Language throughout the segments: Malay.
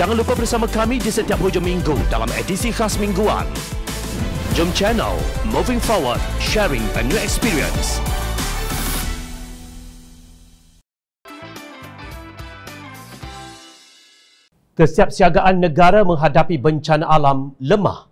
Jangan lupa bersama kami di setiap hujung minggu dalam edisi khas mingguan. Jom channel Moving Forward, sharing a new experience. Kesiapsiagaan negara menghadapi bencana alam lemah.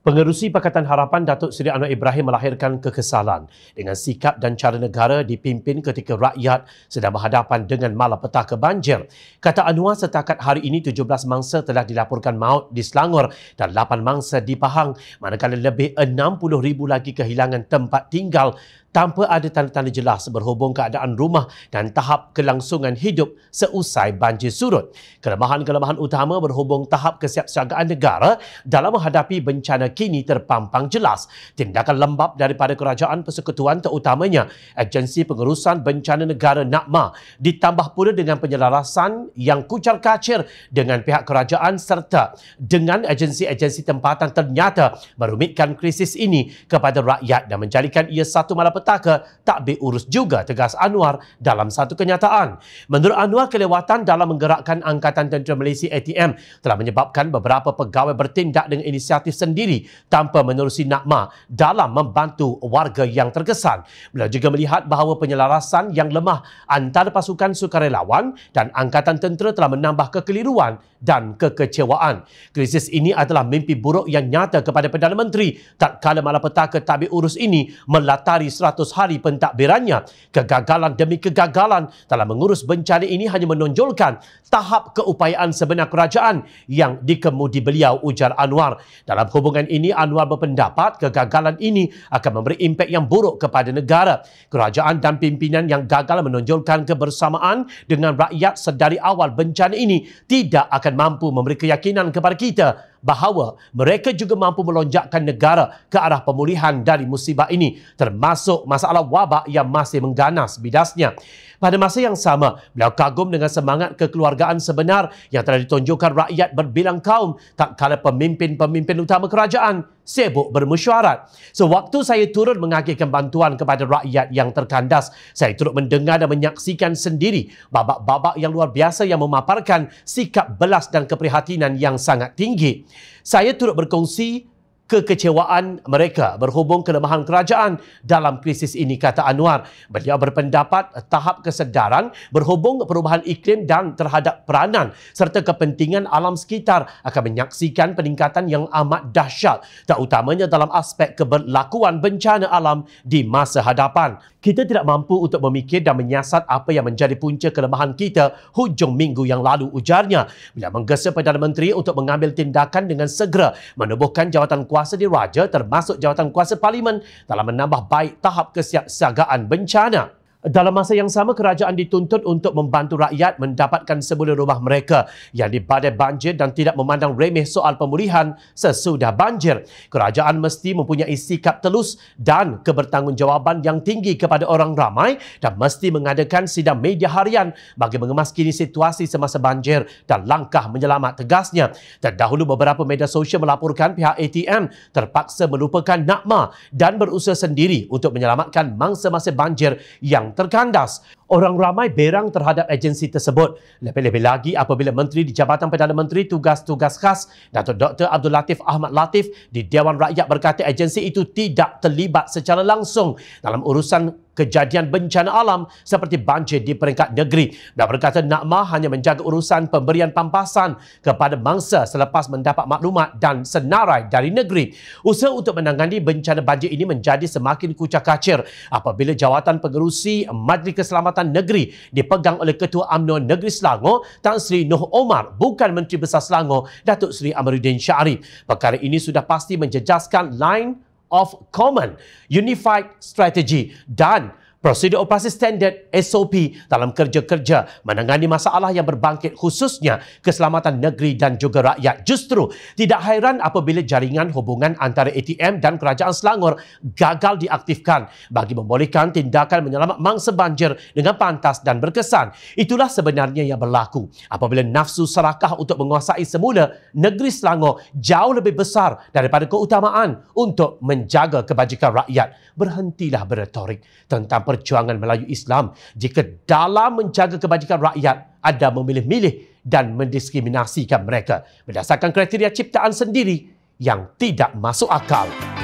Pengerusi Pakatan Harapan Datuk Seri Anwar Ibrahim melahirkan kekesalan dengan sikap dan cara negara dipimpin ketika rakyat sedang berhadapan dengan malapetaka banjir. Kata Anwar, setakat hari ini 17 mangsa telah dilaporkan maut di Selangor dan 8 mangsa di Pahang, manakala lebih 60,000 lagi kehilangan tempat tinggal tanpa ada tanda-tanda jelas berhubung keadaan rumah dan tahap kelangsungan hidup seusai banjir surut. Kelemahan-kelemahan utama berhubung tahap kesiapsiagaan negara dalam menghadapi bencana kini terpampang jelas. Tindakan lembap daripada Kerajaan Persekutuan terutamanya Agensi Pengurusan Bencana Negara NAKMA ditambah pula dengan penyelarasan yang kucar-kacir dengan pihak kerajaan serta dengan agensi-agensi tempatan ternyata merumitkan krisis ini kepada rakyat dan menjadikan ia satu malam petaka tak berurus juga tegas Anwar dalam satu kenyataan. Menurut Anwar, kelewatan dalam menggerakkan Angkatan Tentera Malaysia ATM telah menyebabkan beberapa pegawai bertindak dengan inisiatif sendiri tanpa menerusi nakma dalam membantu warga yang terkesan. Beliau juga melihat bahawa penyelarasan yang lemah antara pasukan sukarelawan dan Angkatan Tentera telah menambah kekeliruan dan kekecewaan. Krisis ini adalah mimpi buruk yang nyata kepada Perdana Menteri tak kala malapetaka tabi urus ini melatari serata 100 hari pentadbirannya. Kegagalan demi kegagalan dalam mengurus bencana ini hanya menonjolkan tahap keupayaan sebenar kerajaan yang dikemudi beliau ujar Anwar. Dalam hubungan ini, Anwar berpendapat kegagalan ini akan memberi impak yang buruk kepada negara. Kerajaan dan pimpinan yang gagal menonjolkan kebersamaan dengan rakyat sedari awal bencana ini tidak akan mampu memberi keyakinan kepada kita bahawa mereka juga mampu melonjakkan negara ke arah pemulihan dari musibah ini termasuk masalah wabak yang masih mengganas bidasnya. Pada masa yang sama, beliau kagum dengan semangat kekeluargaan sebenar yang telah ditunjukkan rakyat berbilang kaum tak kala pemimpin-pemimpin utama kerajaan sibuk bermesyuarat. Sewaktu so, saya turun mengakhirkan bantuan kepada rakyat yang terkandas, saya turut mendengar dan menyaksikan sendiri babak-babak yang luar biasa yang memaparkan sikap belas dan keprihatinan yang sangat tinggi. Saya turut berkongsi kekecewaan mereka berhubung kelemahan kerajaan dalam krisis ini kata Anwar. Beliau berpendapat tahap kesedaran berhubung perubahan iklim dan terhadap peranan serta kepentingan alam sekitar akan menyaksikan peningkatan yang amat dahsyat terutamanya dalam aspek keberlakuan bencana alam di masa hadapan. Kita tidak mampu untuk memikir dan menyiasat apa yang menjadi punca kelemahan kita hujung minggu yang lalu ujarnya. Beliau menggesa Perdana Menteri untuk mengambil tindakan dengan segera menubuhkan jawatan kuasa kuasa diraja termasuk jawatan kuasa parlimen dalam menambah baik tahap kesiapsiagaan bencana. Dalam masa yang sama, kerajaan dituntut untuk membantu rakyat mendapatkan semula rumah mereka yang dibadai banjir dan tidak memandang remeh soal pemulihan sesudah banjir. Kerajaan mesti mempunyai sikap telus dan kebertanggungjawaban yang tinggi kepada orang ramai dan mesti mengadakan sidang media harian bagi mengemaskini situasi semasa banjir dan langkah menyelamat tegasnya. Terdahulu beberapa media sosial melaporkan pihak ATM terpaksa melupakan nakma dan berusaha sendiri untuk menyelamatkan mangsa-mangsa banjir yang terkandas orang ramai berang terhadap agensi tersebut. Lebih-lebih lagi apabila Menteri di Jabatan Perdana Menteri tugas-tugas khas Dato' Dr. Abdul Latif Ahmad Latif di Dewan Rakyat berkata agensi itu tidak terlibat secara langsung dalam urusan kejadian bencana alam seperti banjir di peringkat negeri. Dan berkata Nakma hanya menjaga urusan pemberian pampasan kepada mangsa selepas mendapat maklumat dan senarai dari negeri. Usaha untuk menangani bencana banjir ini menjadi semakin kucak kacir apabila jawatan pengerusi Majlis Keselamatan Jabatan Negeri dipegang oleh Ketua UMNO Negeri Selangor Tan Sri Noh Omar bukan Menteri Besar Selangor Datuk Sri Amiruddin Syarif. Perkara ini sudah pasti menjejaskan line of common unified strategy dan prosedur operasi standard SOP dalam kerja-kerja menangani masalah yang berbangkit khususnya keselamatan negeri dan juga rakyat. Justru tidak hairan apabila jaringan hubungan antara ATM dan Kerajaan Selangor gagal diaktifkan bagi membolehkan tindakan menyelamat mangsa banjir dengan pantas dan berkesan. Itulah sebenarnya yang berlaku. Apabila nafsu serakah untuk menguasai semula negeri Selangor jauh lebih besar daripada keutamaan untuk menjaga kebajikan rakyat. Berhentilah beretorik tentang perjuangan Melayu Islam jika dalam menjaga kebajikan rakyat ada memilih-milih dan mendiskriminasikan mereka berdasarkan kriteria ciptaan sendiri yang tidak masuk akal.